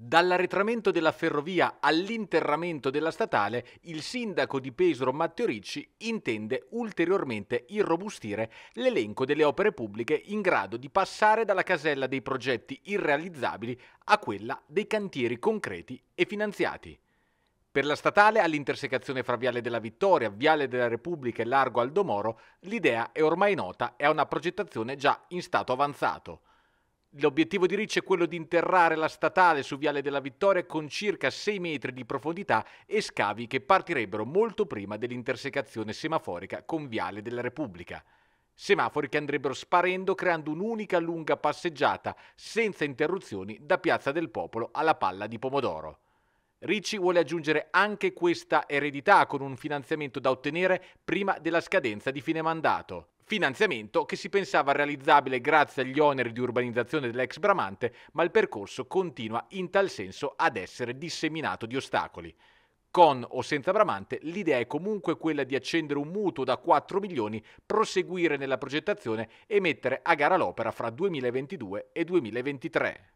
Dall'arretramento della ferrovia all'interramento della statale, il sindaco di Pesaro Matteo Ricci intende ulteriormente irrobustire l'elenco delle opere pubbliche in grado di passare dalla casella dei progetti irrealizzabili a quella dei cantieri concreti e finanziati. Per la statale all'intersecazione fra Viale della Vittoria, Viale della Repubblica e Largo Aldomoro, l'idea è ormai nota e ha una progettazione già in stato avanzato. L'obiettivo di Ricci è quello di interrare la statale su Viale della Vittoria con circa 6 metri di profondità e scavi che partirebbero molto prima dell'intersecazione semaforica con Viale della Repubblica. Semafori che andrebbero sparendo creando un'unica lunga passeggiata senza interruzioni da Piazza del Popolo alla Palla di Pomodoro. Ricci vuole aggiungere anche questa eredità con un finanziamento da ottenere prima della scadenza di fine mandato finanziamento che si pensava realizzabile grazie agli oneri di urbanizzazione dell'ex Bramante, ma il percorso continua in tal senso ad essere disseminato di ostacoli. Con o senza Bramante, l'idea è comunque quella di accendere un mutuo da 4 milioni, proseguire nella progettazione e mettere a gara l'opera fra 2022 e 2023.